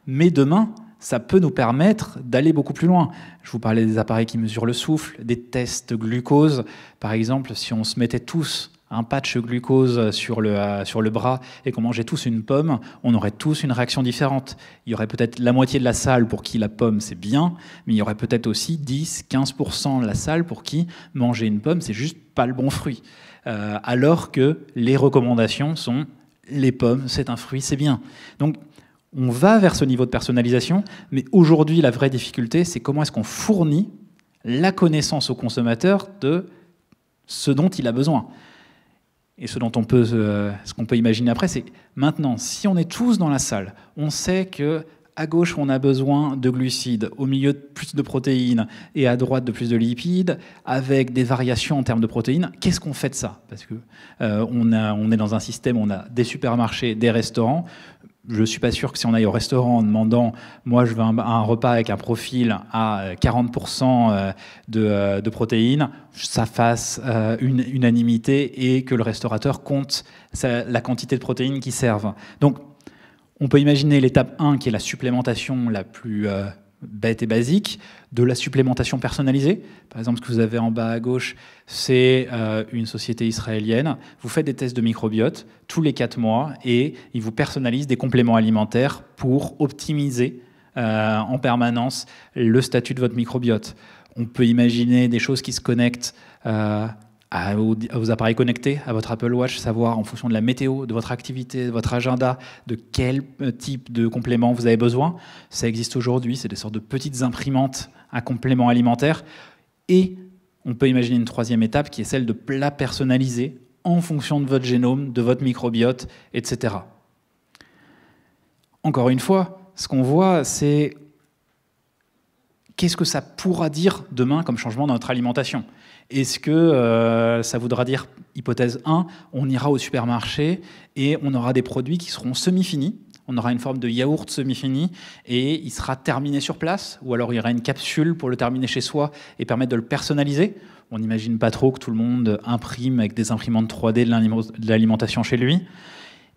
Mais demain, ça peut nous permettre d'aller beaucoup plus loin. Je vous parlais des appareils qui mesurent le souffle, des tests glucose. Par exemple, si on se mettait tous un patch glucose sur le, euh, sur le bras et qu'on mangeait tous une pomme, on aurait tous une réaction différente. Il y aurait peut-être la moitié de la salle pour qui la pomme c'est bien, mais il y aurait peut-être aussi 10-15% de la salle pour qui manger une pomme c'est juste pas le bon fruit. Euh, alors que les recommandations sont les pommes c'est un fruit, c'est bien. Donc on va vers ce niveau de personnalisation, mais aujourd'hui, la vraie difficulté, c'est comment est-ce qu'on fournit la connaissance au consommateur de ce dont il a besoin. Et ce dont on peut, euh, ce qu'on peut imaginer après, c'est maintenant, si on est tous dans la salle, on sait que à gauche, on a besoin de glucides, au milieu de plus de protéines et à droite de plus de lipides, avec des variations en termes de protéines. Qu'est-ce qu'on fait de ça Parce que euh, on est dans un système, on a des supermarchés, des restaurants je suis pas sûr que si on aille au restaurant en demandant, moi je veux un, repas avec un profil à 40% euh, euh, euh, de, protéines, ça fasse une unanimité et que le restaurateur compte la quantité de protéines qui servent. Donc on peut imaginer l'étape 1 qui est la supplémentation la plus bête et basique, de la supplémentation personnalisée. Par exemple, ce que vous avez en bas à gauche, c'est euh, une société israélienne. Vous faites des tests de microbiote tous les quatre mois et ils vous personnalisent des compléments alimentaires pour optimiser euh, en permanence le statut de votre microbiote. On peut imaginer des choses qui se connectent euh, à vos, appareils connectés, à votre Apple Watch, savoir en fonction de la météo, de votre activité, de votre agenda, de quel euh, type de complément vous avez besoin. Ça existe aujourd'hui, c'est des sortes de petites imprimantes à complément alimentaire. Et on peut imaginer une troisième étape qui est celle de plats personnalisés en fonction de votre génome, de votre microbiote, etc. Encore une fois, ce qu'on voit, c'est qu'est-ce que ça pourra dire demain comme changement dans notre alimentation est-ce que euh, ça voudra dire, hypothèse 1, on ira au supermarché et on aura des produits qui seront semi-finis on aura une forme de yaourt semi-fini et il sera terminé sur place, ou alors il y aura une capsule pour le terminer chez soi et permettre de le personnaliser. On n'imagine pas trop que tout le monde imprime avec des imprimantes 3D de l'alimentation chez lui.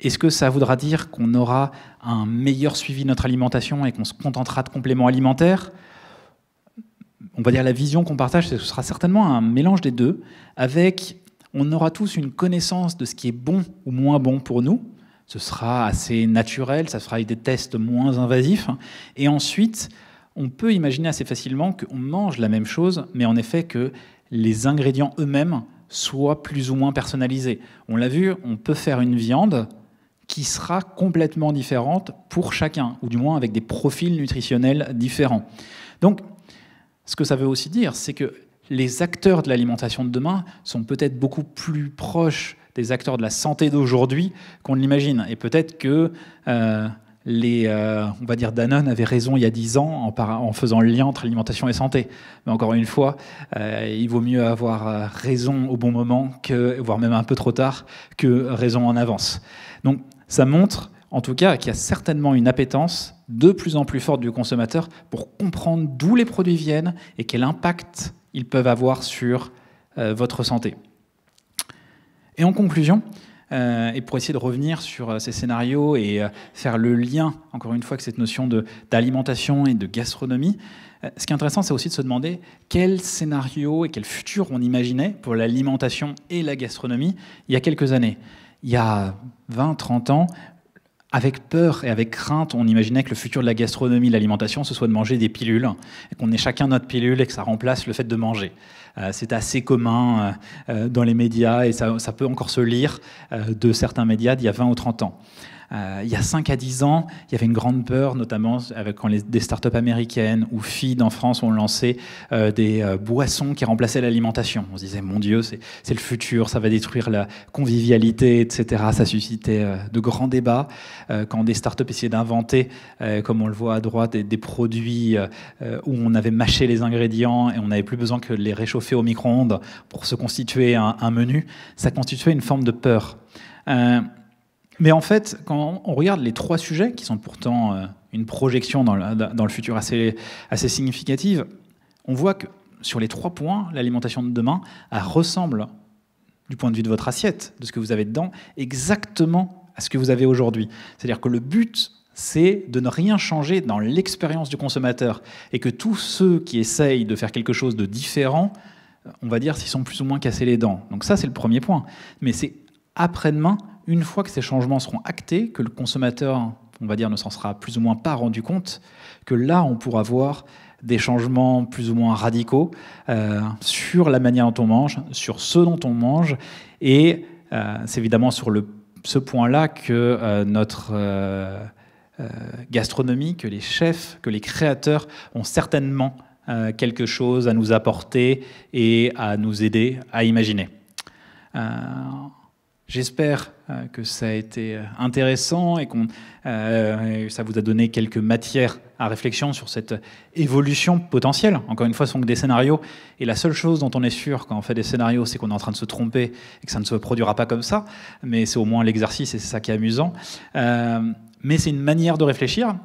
Est-ce que ça voudra dire qu'on aura un meilleur suivi de notre alimentation et qu'on se contentera de compléments alimentaires on va dire la vision qu'on partage, ce sera certainement un mélange des deux, avec on aura tous une connaissance de ce qui est bon ou moins bon pour nous. Ce sera assez naturel, ça sera avec des tests moins invasifs. Et ensuite, on peut imaginer assez facilement qu'on mange la même chose, mais en effet que les ingrédients eux-mêmes soient plus ou moins personnalisés. On l'a vu, on peut faire une viande qui sera complètement différente pour chacun, ou du moins avec des profils nutritionnels différents. Donc, ce que ça veut aussi dire, c'est que les acteurs de l'alimentation de demain sont peut-être beaucoup plus proches des acteurs de la santé d'aujourd'hui qu'on l'imagine. Et peut-être que euh, les, euh, on va dire Danone avait raison il y a 10 ans en, faisant le lien entre alimentation et santé. Mais encore une fois, euh, il vaut mieux avoir raison au bon moment, que, voire même un peu trop tard, que raison en avance. Donc ça montre en tout cas qu'il y a certainement une appétence de plus en plus forte du consommateur pour comprendre d'où les produits viennent et quel impact ils peuvent avoir sur euh, votre santé. Et en conclusion, euh, et pour essayer de revenir sur euh, ces scénarios et faire le lien, encore une fois, avec cette notion d'alimentation et de gastronomie, ce qui est intéressant, c'est aussi de se demander quel scénario et quel futur on imaginait pour l'alimentation et la gastronomie il y a quelques années. Il y a 20, 30 ans, avec peur et avec crainte, on imaginait que le futur de la gastronomie, de l'alimentation, ce soit de manger des pilules, qu'on ait chacun notre pilule et que ça remplace le fait de manger. Euh, c'est assez commun euh, euh, dans les médias et ça, peut encore se lire de certains médias d'il y a 20 ou 30 ans. Euh, il y a 5 à 10 ans, il y avait une grande peur, notamment quand les, des startups américaines ou fid en France ont lancé euh, des euh, boissons qui remplaçaient l'alimentation. On se disait, mon Dieu, c'est le futur, ça va détruire la convivialité, etc. Ça suscitait de grands débats. quand des startups essayaient d'inventer, comme on le voit à droite, des, des produits où on avait mâché les ingrédients et on n'avait plus besoin que de les réchauffer au micro-ondes pour se constituer un, menu, ça constituait une forme de peur. Mais en fait, quand on regarde les trois sujets, qui sont pourtant euh, une projection dans le, futur assez, significative, on voit que sur les trois points, l'alimentation de demain ressemble, du point de vue de votre assiette, de ce que vous avez dedans, exactement à ce que vous avez aujourd'hui. C'est-à-dire que le but, c'est de ne rien changer dans l'expérience du consommateur et que tous ceux qui essayent de faire quelque chose de différent, on va dire s'ils sont plus ou moins cassés les dents. Donc ça, c'est le premier point. Mais c'est après-demain une fois que ces changements seront actés, que le consommateur, on va dire, ne s'en sera plus ou moins pas rendu compte, que là, on pourra voir des changements plus ou moins radicaux euh, sur la manière dont on mange, sur ce dont on mange. Et euh, c'est évidemment sur le, ce point-là que euh, notre gastronomie, que les chefs, que les créateurs ont certainement quelque chose à nous apporter et à nous aider à imaginer. J'espère euh, que ça a été euh, intéressant et que euh, ça vous a donné quelques matières à réflexion sur cette évolution potentielle. Encore une fois, ce sont que des scénarios. Et la seule chose dont on est sûr quand on fait des scénarios, c'est qu'on est en train de se tromper et que ça ne se produira pas comme ça. Mais c'est au moins l'exercice et c'est ça qui est amusant. mais c'est une manière de réfléchir.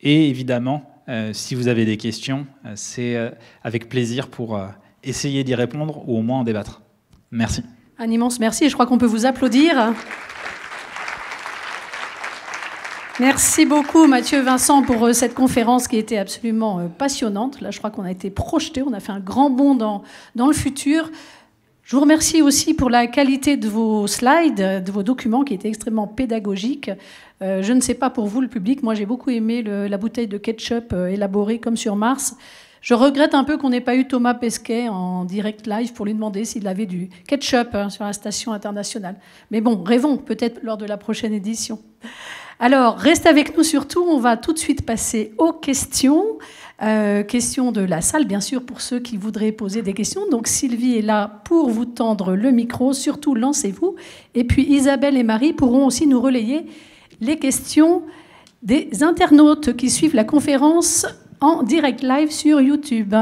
Et évidemment, si vous avez des questions, c'est avec plaisir pour essayer d'y répondre ou au moins en débattre. Merci. Un immense merci je crois qu'on peut vous applaudir. Merci beaucoup Mathieu Vincent pour euh, cette conférence qui était absolument euh, passionnante. Là, je crois qu'on a été projeté, on a fait un grand bond dans, dans le futur. Je vous remercie aussi pour la qualité de vos slides, de vos documents qui étaient extrêmement pédagogiques. Euh, je ne sais pas pour vous, le public, moi j'ai beaucoup aimé la bouteille de ketchup élaborée comme sur Mars. Je regrette un peu qu'on n'ait pas eu Thomas Pesquet en direct live pour lui demander s'il avait du ketchup hein, sur la station internationale. Mais bon, rêvons peut-être lors de la prochaine édition. Alors, reste avec nous surtout, on va tout de suite passer aux questions. Euh, questions de la salle, bien sûr, pour ceux qui voudraient poser des questions. Donc Sylvie est là pour vous tendre le micro, surtout lancez-vous. Et puis Isabelle et Marie pourront aussi nous relayer les questions des internautes qui suivent la conférence en direct live sur YouTube.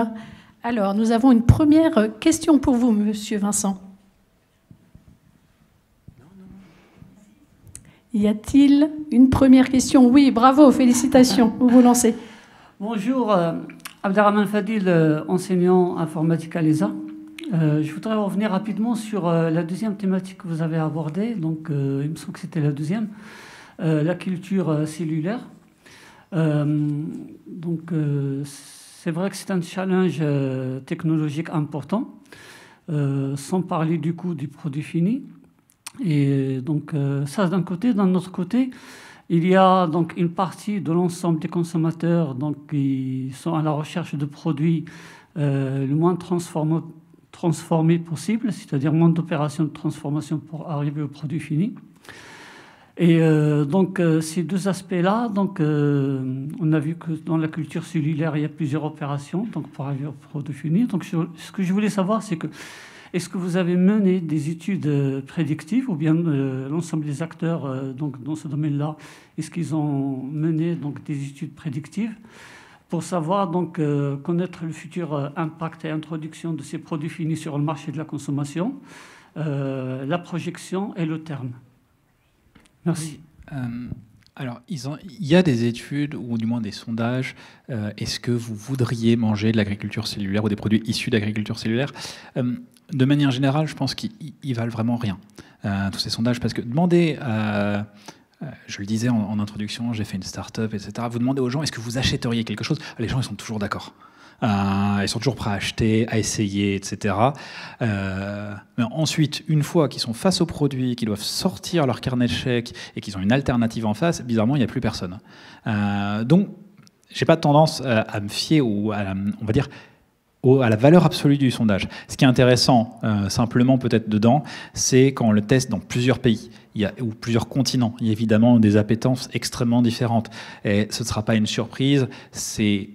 Alors, nous avons une première question pour vous, monsieur Vincent. Y a-t-il une première question Oui, bravo, félicitations, vous vous lancez. Bonjour, euh, Abderrahmane Fadil, euh, enseignant informatique à l'ESA. Euh, je voudrais revenir rapidement sur la deuxième thématique que vous avez abordée, donc il me semble que c'était la deuxième, la culture cellulaire. Euh, donc, euh, c'est vrai que c'est un challenge euh, technologique important, sans parler du coût du produit fini. Et donc, ça d'un côté. D'un autre côté, il y a donc une partie de l'ensemble des consommateurs donc, qui sont à la recherche de produits le moins transformés possible, c'est-à-dire moins d'opérations de transformation pour arriver au produit fini. Et euh, donc euh, ces deux aspects-là, donc euh, on a vu que dans la culture cellulaire il y a plusieurs opérations, donc pour, produits finis. Donc ce que je voulais savoir, c'est que est-ce que vous avez mené des études prédictives ou bien l'ensemble des acteurs dans ce domaine-là, est-ce qu'ils ont mené donc des études prédictives pour savoir donc connaître le futur impact et introduction de ces produits finis sur le marché de la consommation, la projection et le terme. Merci. Euh, alors, il y a des études ou du moins des sondages. Euh, est-ce que vous voudriez manger de l'agriculture cellulaire ou des produits issus d'agriculture cellulaire euh, De manière générale, je pense qu'ils valent vraiment rien, tous ces sondages, parce que demander je le disais en, en introduction, j'ai fait une start-up, etc. Vous demandez aux gens, est-ce que vous achèteriez quelque chose Les gens, ils sont toujours d'accord. Euh, ils sont toujours prêts à acheter, à essayer, etc. Euh, mais ensuite, une fois qu'ils sont face au produit, qu'ils doivent sortir leur carnet de chèques et qu'ils ont une alternative en face, bizarrement, il n'y a plus personne. Euh, donc, j'ai pas tendance euh, à me fier ou à, on va dire, à la valeur absolue du sondage. Ce qui est intéressant, simplement peut-être dedans, c'est quand on le teste dans plusieurs pays il ou plusieurs continents. Il y a évidemment des appétences extrêmement différentes. Et ce ne sera pas une surprise, c'est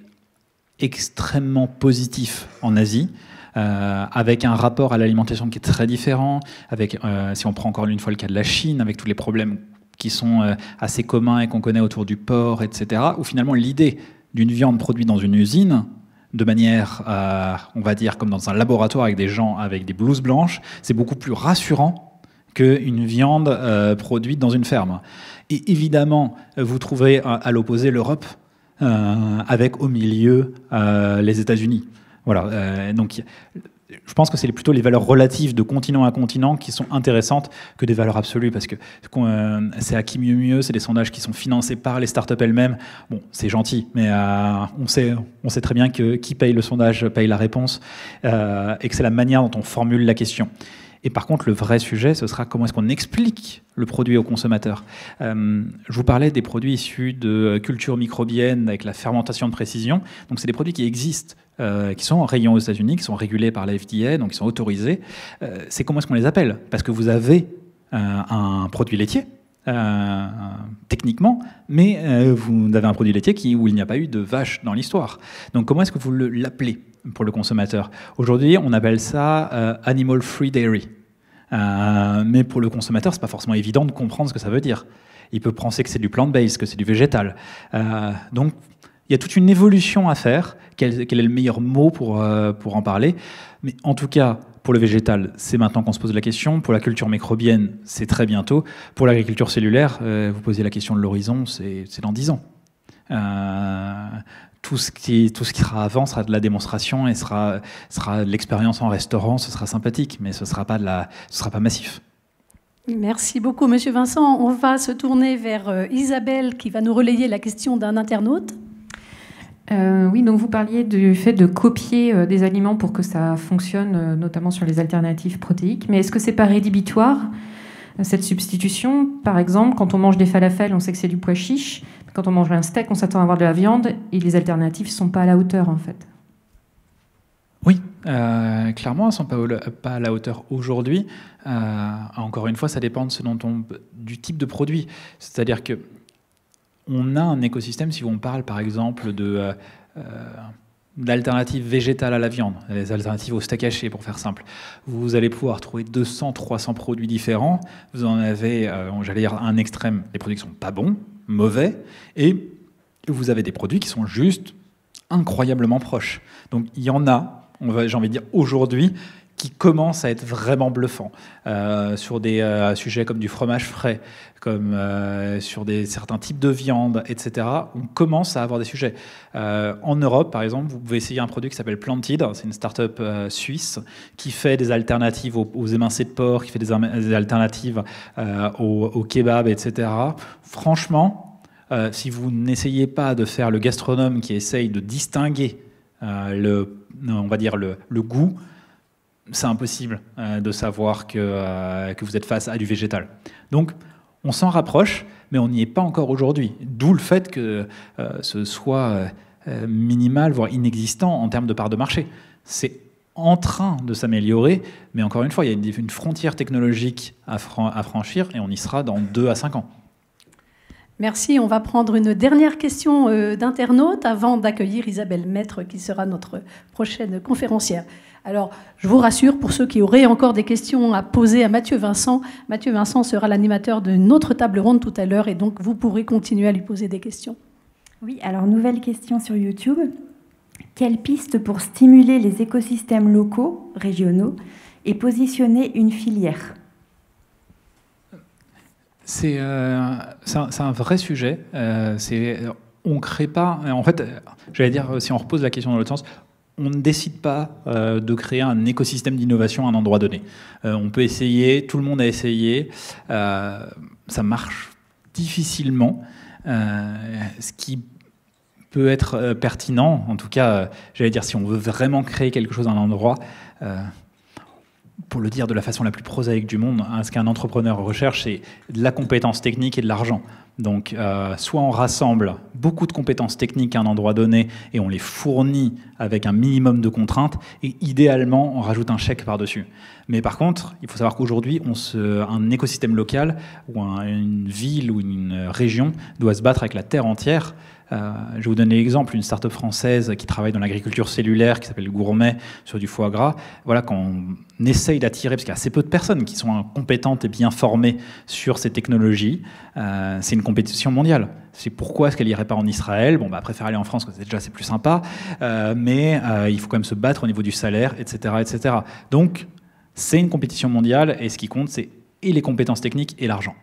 extrêmement positif en Asie. Euh, avec un rapport à l'alimentation qui est très différent, avec, euh, si on prend encore une fois le cas de la Chine, avec tous les problèmes qui sont euh, assez communs et qu'on connaît autour du porc, etc., où finalement l'idée d'une viande produite dans une usine, de manière, on va dire, comme dans un laboratoire avec des gens avec des blouses blanches, c'est beaucoup plus rassurant qu'une viande produite dans une ferme. Et évidemment, vous trouverez à l'opposé l'Europe, euh, avec au milieu euh, les États-Unis. Voilà. Euh, donc je pense que c'est plutôt les valeurs relatives de continent à continent qui sont intéressantes que des valeurs absolues, parce que c'est à qui mieux mieux, c'est des sondages qui sont financés par les startups elles-mêmes. Bon, c'est gentil, mais on, sait, on sait très bien que qui paye le sondage paye la réponse, et que c'est la manière dont on formule la question. Et par contre, le vrai sujet, ce sera comment est-ce qu'on explique le produit au consommateur. Euh, je vous parlais des produits issus de cultures microbiennes avec la fermentation de précision. Donc, c'est des produits qui existent, euh, qui sont en rayon aux États-Unis, qui sont régulés par la FDA, donc qui sont autorisés. Euh, c'est comment est-ce qu'on les appelle Parce que vous avez un produit laitier euh, techniquement, mais euh, vous avez un produit laitier où il n'y a pas eu de vache dans l'histoire. Donc comment est-ce que vous l'appelez pour le consommateur Aujourd'hui, on appelle ça euh, Animal Free Dairy. mais pour le consommateur, c'est pas forcément évident de comprendre ce que ça veut dire. Il peut penser que c'est du plant-based, que c'est du végétal. donc, il y a toute une évolution à faire. Quel, est le meilleur mot pour, pour en parler Mais en tout cas, pour le végétal, c'est maintenant qu'on se pose la question. Pour la culture microbienne, c'est très bientôt. Pour l'agriculture cellulaire, euh, vous posez la question de l'horizon, c'est dans 10 ans. Euh, tout ce, qui, tout ce qui sera avant sera de la démonstration et sera, sera de l'expérience en restaurant, ce sera sympathique, mais ce ne sera, pas de la, ce sera pas massif. Merci beaucoup, Monsieur Vincent. On va se tourner vers euh, Isabelle qui va nous relayer la question d'un internaute. Euh, oui, donc vous parliez du fait de copier euh, des aliments pour que ça fonctionne, euh, notamment sur les alternatives protéiques. Mais est-ce que c'est pas rédhibitoire cette substitution Par exemple, quand on mange des falafels, on sait que c'est du pois chiche. Quand on mange un steak, on s'attend à avoir de la viande et les alternatives ne sont pas à la hauteur en fait. Oui, clairement, elles ne sont pas, à la hauteur aujourd'hui. encore une fois, ça dépend de ce dont du type de produit. C'est-à-dire que on a un écosystème, si on parle par exemple de... Euh, euh, d'alternatives végétales à la viande, des alternatives au steak haché pour faire simple. Vous allez pouvoir trouver 200, 300 produits différents. Vous en avez, euh, j'allais dire, un extrême, les produits qui sont pas bons, mauvais, et vous avez des produits qui sont juste incroyablement proches. Donc il y en a, j'ai envie de dire aujourd'hui, qui commence à être vraiment bluffant euh, sur des euh, sujets comme du fromage frais, comme euh, sur des, certains types de viande, etc. On commence à avoir des sujets. en Europe, par exemple, vous pouvez essayer un produit qui s'appelle Planted, c'est une start-up suisse qui fait des alternatives aux, émincés de porc, qui fait des, alternatives au, kebabs, kebab, etc. Franchement, si vous n'essayez pas de faire le gastronome qui essaye de distinguer le, on va dire le, le goût, c'est impossible euh, de savoir euh, que, vous êtes face à du végétal. Donc, on s'en rapproche, mais on n'y est pas encore aujourd'hui. D'où le fait que euh, ce soit minimal, voire inexistant en termes de part de marché. C'est en train de s'améliorer, mais encore une fois, il y a une frontière technologique à, franchir et on y sera dans 2 à 5 ans. Merci. On va prendre une dernière question d'internaute avant d'accueillir Isabelle Maître, qui sera notre prochaine conférencière. Alors, je vous rassure, pour ceux qui auraient encore des questions à poser à Mathieu Vincent, Mathieu Vincent sera l'animateur d'une autre table ronde tout à l'heure et donc vous pourrez continuer à lui poser des questions. Oui, alors nouvelle question sur YouTube. Quelle piste pour stimuler les écosystèmes locaux, régionaux, et positionner une filière euh, C'est un, vrai sujet. Euh, on ne crée pas... En fait, j'allais dire, si on repose la question dans l'autre sens, on ne décide pas euh, de créer un écosystème d'innovation à un endroit donné. Euh, on peut essayer, tout le monde a essayé, euh, ça marche difficilement, ce qui peut être pertinent, en tout cas, j'allais dire, si on veut vraiment créer quelque chose à un endroit, pour le dire de la façon la plus prosaïque du monde, hein, ce qu'un entrepreneur recherche, c'est de la compétence technique et de l'argent. Donc, euh, soit on rassemble beaucoup de compétences techniques à un endroit donné et on les fournit avec un minimum de contraintes, et idéalement, on rajoute un chèque par-dessus. Mais par contre, il faut savoir qu'aujourd'hui, un écosystème local ou une ville ou une région doit se battre avec la terre entière euh, je vais vous donner l'exemple, une start-up française qui travaille dans l'agriculture cellulaire, qui s'appelle Gourmet, sur du foie gras. Voilà, quand on essaye d'attirer, parce qu'il y a assez peu de personnes qui sont compétentes et bien formées sur ces technologies, euh, c'est une compétition mondiale. C'est pourquoi est-ce qu'elle n'irait pas en Israël Bon, bah, elle préfère aller en France, parce que déjà c'est plus sympa, euh, mais il faut quand même se battre au niveau du salaire, etc. etc. Donc, c'est une compétition mondiale, et ce qui compte, c'est et les compétences techniques et l'argent.